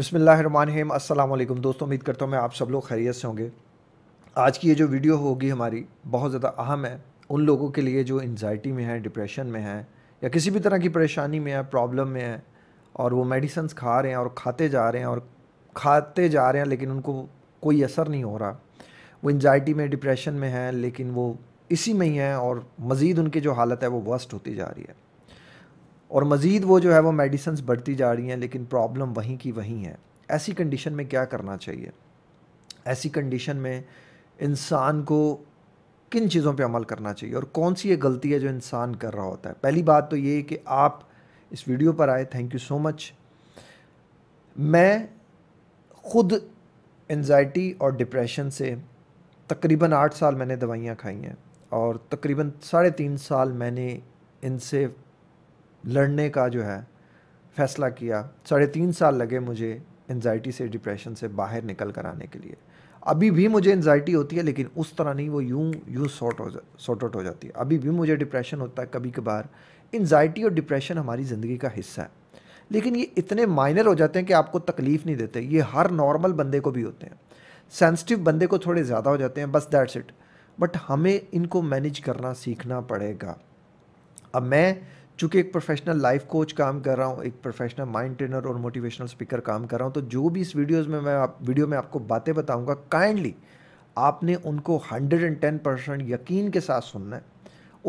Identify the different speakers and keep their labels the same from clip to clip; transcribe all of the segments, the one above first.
Speaker 1: अस्सलाम वालेकुम दोस्तों उम्मीद करता हूँ मैं आप सब लोग खैरियत से होंगे आज की ये जो वीडियो होगी हमारी बहुत ज़्यादा अहम है उन लोगों के लिए जो एनजाइटी में है डिप्रेशन में है या किसी भी तरह की परेशानी में है प्रॉब्लम में है और वो मेडिसन खा रहे हैं और खाते जा रहे हैं और खाते जा रहे हैं लेकिन उनको कोई असर नहीं हो रहा वो एनजाइटी में डिप्रेशन में है लेकिन वो इसी में ही हैं और मज़ीद उनकी जो हालत है वो वर्स्ट होती जा रही है और मज़ीद वो जो है वो मेडिसन बढ़ती जा रही हैं लेकिन प्रॉब्लम वहीं की वहीं है ऐसी कंडीशन में क्या करना चाहिए ऐसी कंडीशन में इंसान को किन चीज़ों पे अमल करना चाहिए और कौन सी ये गलती है जो इंसान कर रहा होता है पहली बात तो ये कि आप इस वीडियो पर आए थैंक यू सो मच मैं ख़ुद एनजाइटी और डिप्रेशन से तकरीबन आठ साल मैंने दवाइयाँ खाई हैं और तकरीबन साढ़े तीन साल मैंने इनसे लड़ने का जो है फ़ैसला किया साढ़े तीन साल लगे मुझे एनजाइटी से डिप्रेशन से बाहर निकल कर आने के लिए अभी भी मुझे एनजाइटी होती है लेकिन उस तरह नहीं वो यूं यूं सॉर्ट हो जा सॉर्ट आउट हो जाती है अभी भी मुझे डिप्रेशन होता है कभी कभार एनजाइटी और डिप्रेशन हमारी ज़िंदगी का हिस्सा है लेकिन ये इतने माइनर हो जाते हैं कि आपको तकलीफ़ नहीं देते ये हर नॉर्मल बंदे को भी होते हैं सेंसिटिव बंदे को थोड़े ज़्यादा हो जाते हैं बस दैट्स इट बट हमें इनको मैनेज करना सीखना पड़ेगा अब मैं चूँकि एक प्रोफेशनल लाइफ कोच काम कर रहा हूँ एक प्रोफेशनल माइंड ट्रेनर और मोटिवेशनल स्पीकर काम कर रहा हूँ तो जो भी इस वीडियोज़ में मैं आप वीडियो में आपको बातें बताऊँगा काइंडली आपने उनको हंड्रेड एंड टेन परसेंट यकीन के साथ सुनना है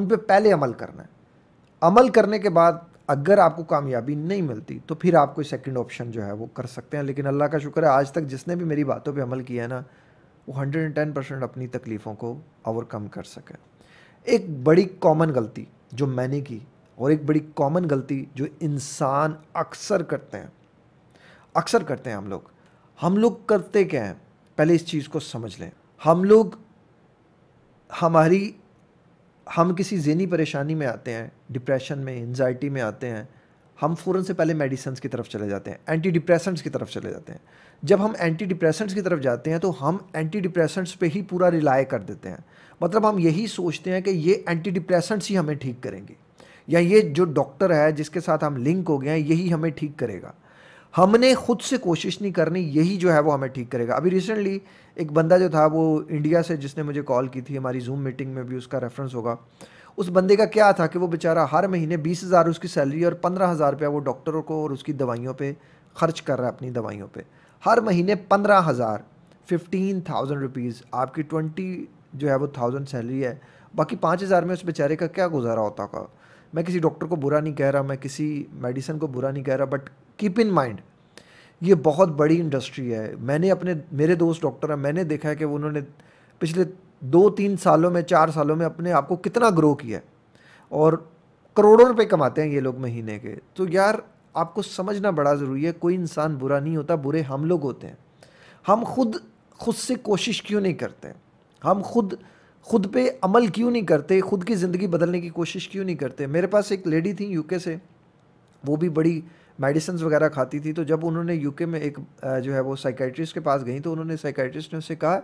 Speaker 1: उन पर पहले अमल करना है अमल करने के बाद अगर आपको कामयाबी नहीं मिलती तो फिर आप कोई सेकेंड ऑप्शन जो है वो कर सकते हैं लेकिन अल्लाह का शुक्र है आज तक जिसने भी मेरी बातों पर अमल किया है ना वो हंड्रेड एंड टेन परसेंट अपनी तकलीफ़ों को ओवरकम कर सके एक बड़ी कॉमन गलती जो मैंने की और एक बड़ी कॉमन गलती जो इंसान अक्सर करते हैं अक्सर करते हैं हम लोग हम लोग करते क्या हैं पहले इस चीज़ को समझ लें हम लोग हमारी हम किसी जहनी परेशानी में आते हैं डिप्रेशन में एनजाइटी में आते हैं हम फ़ौरन से पहले मेडिसन की तरफ चले जाते हैं एंटी डिप्रेसेंट्स की तरफ चले जाते हैं जब हम एंटी डिप्रेसेंट्स की तरफ जाते हैं तो हम एंटी डिप्रेसेंट्स पे ही पूरा रिलाय कर देते हैं मतलब हम यही सोचते हैं कि ये एंटी डिप्रेसेंट्स ही हमें ठीक करेंगे या ये जो डॉक्टर है जिसके साथ हम लिंक हो गए हैं यही हमें ठीक करेगा हमने खुद से कोशिश नहीं करनी यही जो है वो हमें ठीक करेगा अभी रिसेंटली एक बंदा जो था वो इंडिया से जिसने मुझे कॉल की थी हमारी जूम मीटिंग में भी उसका रेफरेंस होगा उस बंदे का क्या था कि वो बेचारा हर महीने बीस हज़ार उसकी सैलरी और पंद्रह हज़ार रुपया वो डॉक्टरों को और उसकी दवाइयों पे खर्च कर रहा है अपनी दवाइयों पे हर महीने पंद्रह हज़ार फिफ्टीन थाउजेंड रुपीज़ आपकी ट्वेंटी जो है वो थाउजेंड सैलरी है बाकी पाँच हज़ार में उस बेचारे का क्या गुजारा होता होगा मैं किसी डॉक्टर को बुरा नहीं कह रहा मैं किसी मेडिसिन को बुरा नहीं कह रहा बट कीप इन माइंड ये बहुत बड़ी इंडस्ट्री है मैंने अपने मेरे दोस्त डॉक्टर हैं मैंने देखा है कि उन्होंने पिछले दो तीन सालों में चार सालों में अपने आप को कितना ग्रो किया और करोड़ों रुपए कमाते हैं ये लोग महीने के तो यार आपको समझना बड़ा ज़रूरी है कोई इंसान बुरा नहीं होता बुरे हम लोग होते हैं हम खुद खुद से कोशिश क्यों नहीं करते हम खुद ख़ुद पे अमल क्यों नहीं करते ख़ुद की ज़िंदगी बदलने की कोशिश क्यों नहीं करते मेरे पास एक लेडी थी यूके से वो भी बड़ी मेडिसिन वगैरह खाती थी तो जब उन्होंने यूके में एक जो है वो साइकेट्रिस्ट के पास गई तो उन्होंने साइकेट्रिस्ट ने उससे कहा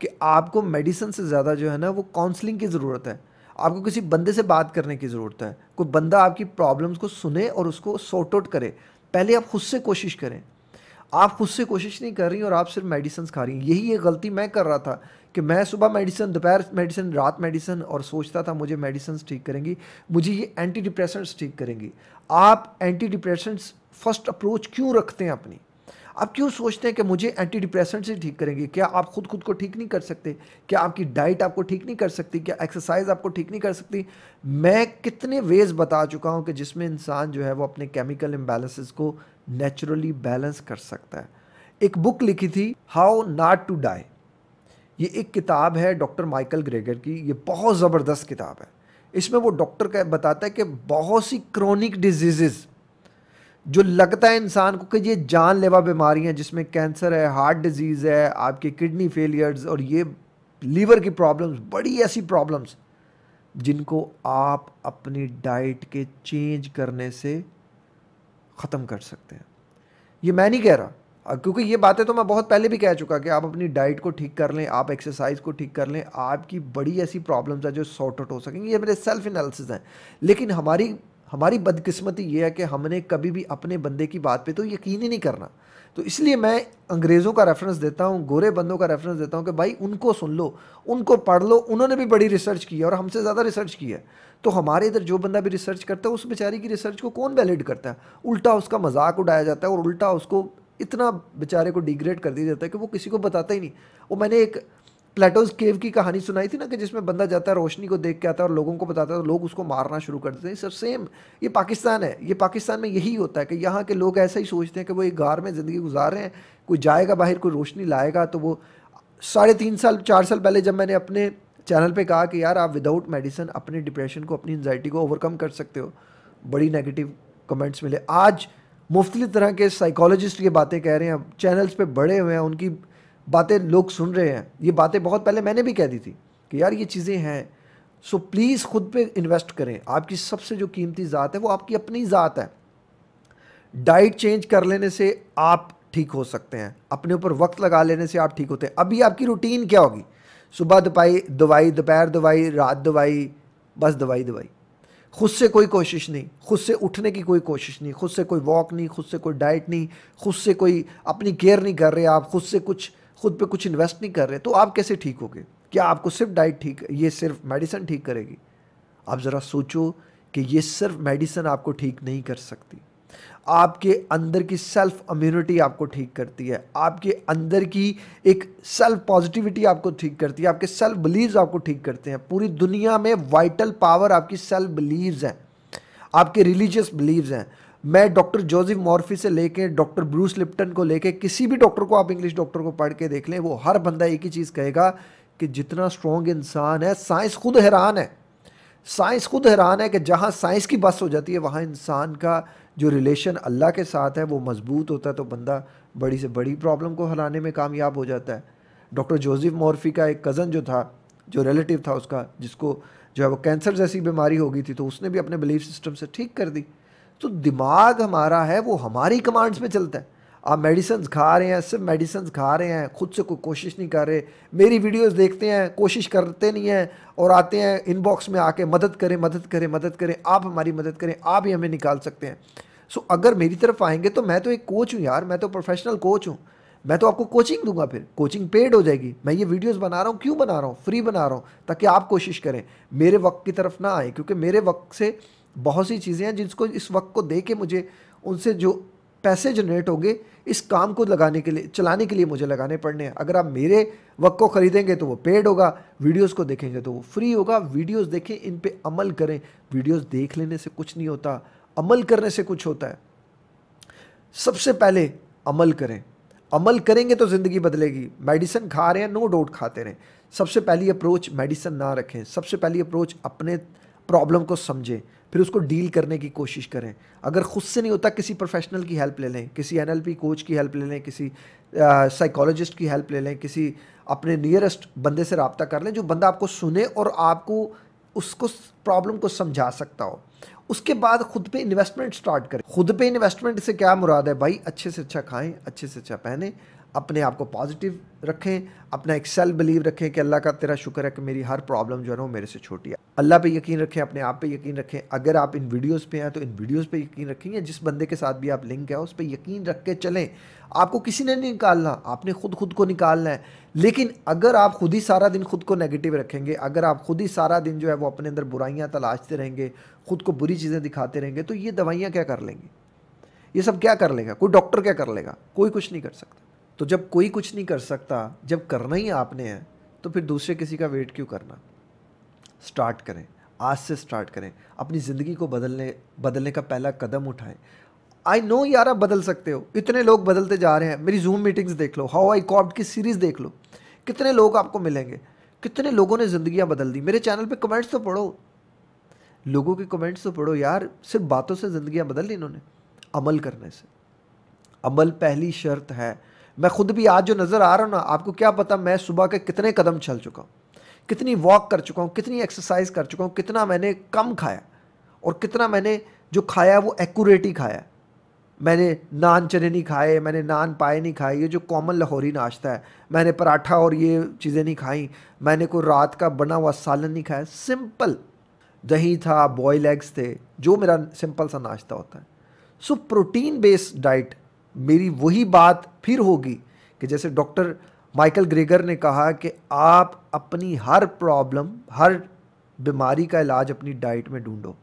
Speaker 1: कि आपको मेडिसिन से ज़्यादा जो है ना वो काउंसलिंग की ज़रूरत है आपको किसी बंदे से बात करने की ज़रूरत है कोई बंदा आपकी प्रॉब्लम्स को सुने और उसको सॉर्ट आउट करे पहले आप खुद से कोशिश करें आप खुद से कोशिश नहीं कर रही और आप सिर्फ मेडिसन्स खा रही हैं यही ये गलती मैं कर रहा था कि मैं सुबह मेडिसिन दोपहर मेडिसिन रात मेडिसिन और सोचता था मुझे मेडिसन ठीक करेंगी मुझे ये एंटी डिप्रेशन ठीक करेंगी आप एंटी डिप्रेशन फर्स्ट अप्रोच क्यों रखते हैं अपनी आप क्यों सोचते हैं कि मुझे एंटी डिप्रेशन से ठीक करेंगे क्या आप खुद खुद को ठीक नहीं कर सकते क्या आपकी डाइट आपको ठीक नहीं कर सकती क्या एक्सरसाइज आपको ठीक नहीं कर सकती मैं कितने वेज बता चुका हूँ कि जिसमें इंसान जो है वो अपने केमिकल इम्बेलेंसेज को नेचुरली बैलेंस कर सकता है एक बुक लिखी थी हाउ नाट टू डाई ये एक किताब है डॉक्टर माइकल ग्रेगर की ये बहुत ज़बरदस्त किताब है इसमें वो डॉक्टर का बताता है कि बहुत सी क्रॉनिक डिजीज़ जो लगता है इंसान को कि ये जानलेवा बीमारियां जिसमें कैंसर है हार्ट डिजीज़ है आपके किडनी फेलियर्स और ये लीवर की प्रॉब्लम्स बड़ी ऐसी प्रॉब्लम्स जिनको आप अपनी डाइट के चेंज करने से ख़त्म कर सकते हैं ये मैं नहीं कह रहा क्योंकि ये बातें तो मैं बहुत पहले भी कह चुका कि आप अपनी डाइट को ठीक कर लें आप एक्सरसाइज को ठीक कर लें आपकी बड़ी ऐसी प्रॉब्लम्स है जो सॉर्ट आउट हो सकेंगी ये मेरे सेल्फ एनालिसिस हैं लेकिन हमारी हमारी बदकिस्मती ये है कि हमने कभी भी अपने बंदे की बात पे तो यकीन ही नहीं करना तो इसलिए मैं अंग्रेज़ों का रेफरेंस देता हूँ गोरे बंदों का रेफरेंस देता हूँ कि भाई उनको सुन लो उनको पढ़ लो उन्होंने भी बड़ी रिसर्च की है और हमसे ज़्यादा रिसर्च की है तो हमारे इधर जो बंदा भी रिसर्च करता है उस बेचारी की रिसर्च को कौन वैलिड करता है उल्टा उसका मजाक उड़ाया जाता है और उल्टा उसको इतना बेचारे को डिग्रेड कर दिया जाता है कि वो किसी को बताता ही नहीं वो मैंने एक प्लेटोज केव की कहानी सुनाई थी ना कि जिसमें बंदा जाता है रोशनी को देख के आता है और लोगों को बताता है तो लोग उसको मारना शुरू कर देते हैं सर सेम ये पाकिस्तान है ये पाकिस्तान में यही होता है कि यहाँ के लोग ऐसा ही सोचते हैं कि वो एक गार में ज़िंदगी गुजार रहे हैं कोई जाएगा बाहर कोई रोशनी लाएगा तो वो साढ़े तीन साल चार साल पहले जब मैंने अपने चैनल पर कहा कि यार आप विदाउट मेडिसिन अपने डिप्रेशन को अपनी एनजाइटी को ओवरकम कर सकते हो बड़ी नेगेटिव कमेंट्स मिले आज मुफ्तलि तरह के साइकोलॉजिस्ट ये बातें कह रहे हैं चैनल्स पर बड़े हुए हैं उनकी बातें लोग सुन रहे हैं ये बातें बहुत पहले मैंने भी कह दी थी कि यार ये चीज़ें हैं सो प्लीज़ ख़ुद पे इन्वेस्ट करें आपकी सबसे जो कीमती ज़ात है वो आपकी अपनी ज़ात है डाइट चेंज कर लेने से आप ठीक हो सकते हैं अपने ऊपर वक्त लगा लेने से आप ठीक होते हैं अभी आपकी रूटीन क्या होगी सुबह दवाई दवाई दोपहर दवाई रात दवाई बस दवाई दवाई खुद से कोई कोशिश नहीं खुद से उठने की कोई कोशिश नहीं खुद से कोई वॉक नहीं खुद से कोई डाइट नहीं खुद से कोई अपनी केयर नहीं कर रहे आप खुद से कुछ खुद पे कुछ इन्वेस्ट नहीं कर रहे तो आप कैसे ठीक होगे क्या आपको सिर्फ डाइट ठीक ये सिर्फ मेडिसन ठीक करेगी आप ज़रा सोचो कि ये सिर्फ मेडिसन आपको ठीक नहीं कर सकती आपके अंदर की सेल्फ इम्यूनिटी आपको ठीक करती है आपके अंदर की एक सेल्फ पॉजिटिविटी आपको ठीक करती है आपके सेल्फ बिलीव्स आपको ठीक करते हैं पूरी दुनिया में वाइटल पावर आपकी सेल्फ बिलीव्स हैं आपके रिलीजियस बिलीव्स हैं मैं डॉक्टर जोसेफ मॉर्फी से लेके डॉक्टर ब्रूस लिप्टन को लेके किसी भी डॉक्टर को आप इंग्लिश डॉक्टर को पढ़ के देख लें वो हर बंदा एक ही चीज़ कहेगा कि जितना स्ट्रॉन्ग इंसान है साइंस खुद हैरान है साइंस खुद हैरान है कि जहाँ साइंस की बस हो जाती है वहाँ इंसान का जो रिलेशन अल्लाह के साथ है वो मजबूत होता है तो बंदा बड़ी से बड़ी प्रॉब्लम को हराने में कामयाब हो जाता है डॉक्टर जोसेफ मॉर्फी का एक कज़न जो था जो रिलेटिव था उसका जिसको जो है वो कैंसर जैसी बीमारी हो गई थी तो उसने भी अपने बिलीफ सिस्टम से ठीक कर दी तो दिमाग हमारा है वो हमारी कमांड्स में चलता है आप मेडिसन्स खा रहे हैं सिर्फ मेडिसन्स खा रहे हैं खुद से कोई कोशिश नहीं कर रहे मेरी वीडियोस देखते हैं कोशिश करते नहीं हैं और आते हैं इनबॉक्स में आके मदद करें मदद करें मदद करें आप हमारी मदद करें आप ही हमें निकाल सकते हैं सो so, अगर मेरी तरफ आएंगे तो मैं तो एक कोच हूँ यार मैं तो प्रोफेशनल कोच हूँ मैं तो आपको कोचिंग दूंगा फिर कोचिंग पेड हो जाएगी मैं ये वीडियोस बना रहा हूँ क्यों बना रहा हूँ फ्री बना रहा हूँ ताकि आप कोशिश करें मेरे वक्त की तरफ ना आए क्योंकि मेरे वक्त से बहुत सी चीज़ें हैं जिसको इस वक्त को दे के मुझे उनसे जो पैसे जनरेट होंगे इस काम को लगाने के लिए चलाने के लिए मुझे लगाने पड़ने हैं अगर आप मेरे वक्त को ख़रीदेंगे तो वो पेड होगा वीडियोस को देखेंगे तो वो फ्री होगा वीडियोस देखें इन पे अमल करें वीडियोस देख लेने से कुछ नहीं होता अमल करने से कुछ होता है सबसे पहले अमल करें अमल करेंगे तो ज़िंदगी बदलेगी मेडिसिन खा रहे हैं नो डाउट खाते रहें सबसे पहली अप्रोच मेडिसिन ना रखें सबसे पहली अप्रोच अपने प्रॉब्लम को समझें फिर उसको डील करने की कोशिश करें अगर खुद से नहीं होता किसी प्रोफेशनल की हेल्प ले लें किसी एन कोच की हेल्प ले लें किसी साइकोलॉजिस्ट की हेल्प ले लें किसी अपने नियरेस्ट बंदे से रबता कर लें जो बंदा आपको सुने और आपको उसको प्रॉब्लम को समझा सकता हो उसके बाद खुद पे इन्वेस्टमेंट स्टार्ट करें खुद पे इन्वेस्टमेंट से क्या मुराद है भाई अच्छे से अच्छा खाएं अच्छे से अच्छा पहने अपने आप को पॉजिटिव रखें अपना एक सेल्फ बिलीव रखें कि अल्लाह का तेरा शुक्र है कि मेरी हर प्रॉब्लम जो है ना वो मेरे से छोटी है अल्लाह पे यकीन रखें अपने आप पे यकीन रखें अगर आप इन वीडियोस पे हैं तो इन वीडियोस पे यकीन रखें या जिस बंदे के साथ भी आप लिंक है उस पर यकीन रख के चलें आपको किसी ने नहीं निकालना आपने खुद खुद को निकालना है लेकिन अगर आप खुद ही सारा दिन खुद को नेगेटिव रखेंगे अगर आप खुद ही सारा दिन जो है वो अपने अंदर बुराइयाँ तलाशते रहेंगे खुद को बुरी चीज़ें दिखाते रहेंगे तो ये दवाइयाँ क्या कर लेंगी ये सब क्या कर लेगा कोई डॉक्टर क्या कर लेगा कोई कुछ नहीं कर सकता तो जब कोई कुछ नहीं कर सकता जब करना ही आपने है तो फिर दूसरे किसी का वेट क्यों करना स्टार्ट करें आज से स्टार्ट करें अपनी ज़िंदगी को बदलने बदलने का पहला कदम उठाएं आई नो यार आप बदल सकते हो इतने लोग बदलते जा रहे हैं मेरी जूम मीटिंग्स देख लो हाउ आई कॉप्ड की सीरीज़ देख लो कितने लोग आपको मिलेंगे कितने लोगों ने ज़िंदियाँ बदल दी मेरे चैनल पे कमेंट्स तो पढ़ो लोगों के कमेंट्स तो पढ़ो यार सिर्फ बातों से ज़िंदियाँ बदल ली इन्होंने अमल करने से अमल पहली शर्त है मैं खुद भी आज जो नज़र आ रहा हूँ ना आपको क्या पता मैं सुबह के कितने कदम चल चुका हूँ कितनी वॉक कर चुका हूँ कितनी एक्सरसाइज कर चुका हूँ कितना मैंने कम खाया और कितना मैंने जो खाया वो एक्यूरेट ही खाया मैंने नान चने नहीं खाए मैंने नान पाए नहीं खाए ये जो कॉमन लाहौरी नाश्ता है मैंने पराठा और ये चीज़ें नहीं खाई मैंने कोई रात का बना हुआ सालन नहीं खाया सिंपल दही था बॉयल एग्स थे जो मेरा सिंपल सा नाश्ता होता है सो प्रोटीन बेस्ड डाइट मेरी वही बात फिर होगी कि जैसे डॉक्टर माइकल ग्रेगर ने कहा कि आप अपनी हर प्रॉब्लम हर बीमारी का इलाज अपनी डाइट में ढूंढो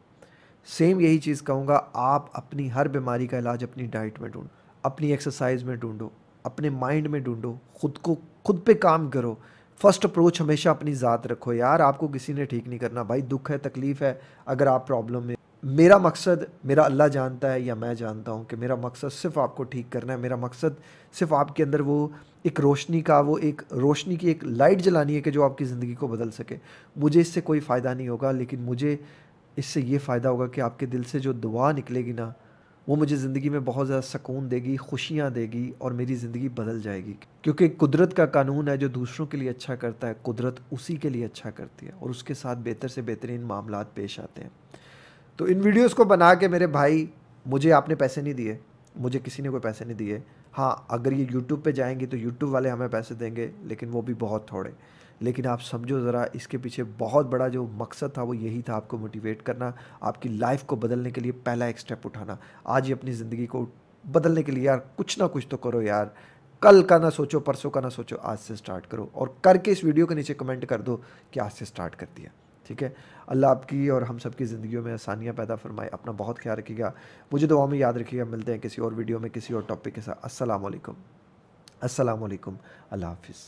Speaker 1: सेम यही चीज़ कहूँगा आप अपनी हर बीमारी का इलाज अपनी डाइट में ढूंढो अपनी एक्सरसाइज में ढूंढो अपने माइंड में ढूंढो खुद को खुद पे काम करो फर्स्ट अप्रोच हमेशा अपनी ज़ात रखो यार आपको किसी ने ठीक नहीं करना भाई दुख है तकलीफ़ है अगर आप प्रॉब्लम में मेरा मकसद मेरा अल्लाह जानता है या मैं जानता हूँ कि मेरा मकसद सिर्फ आपको ठीक करना है मेरा मकसद सिर्फ आपके अंदर वो एक रोशनी का वो एक रोशनी की एक लाइट जलानी है कि जो आपकी ज़िंदगी को बदल सके मुझे इससे कोई फ़ायदा नहीं होगा लेकिन मुझे इससे ये फ़ायदा होगा कि आपके दिल से जो दुआ निकलेगी ना वो मुझे ज़िंदगी में बहुत ज़्यादा सुकून देगी खुशियाँ देगी और मेरी ज़िंदगी बदल जाएगी क्योंकि कुदरत का कानून है जो दूसरों के लिए अच्छा करता है कुदरत उसी के लिए अच्छा करती है और उसके साथ बेहतर से बेहतरीन मामला पेश आते हैं तो इन वीडियोस को बना के मेरे भाई मुझे आपने पैसे नहीं दिए मुझे किसी ने कोई पैसे नहीं दिए हाँ अगर ये यूट्यूब पे जाएंगे तो यूट्यूब वाले हमें पैसे देंगे लेकिन वो भी बहुत थोड़े लेकिन आप समझो ज़रा इसके पीछे बहुत बड़ा जो मकसद था वो यही था आपको मोटिवेट करना आपकी लाइफ को बदलने के लिए पहला एक स्टेप उठाना आज ही अपनी ज़िंदगी को बदलने के लिए यार कुछ ना कुछ तो करो यार कल का ना सोचो परसों का ना सोचो आज से स्टार्ट करो और करके इस वीडियो के नीचे कमेंट कर दो कि आज से स्टार्ट कर दिया ठीक है अल्लाह आपकी और हम सब की ज़िंदगियों में आसानियाँ पैदा फरमाए अपना बहुत ख्याल रखिएगा मुझे दुआ में याद रखिएगा मिलते हैं किसी और वीडियो में किसी और टॉपिक के साथ असलकम असलकम अल्लाह हाफिज़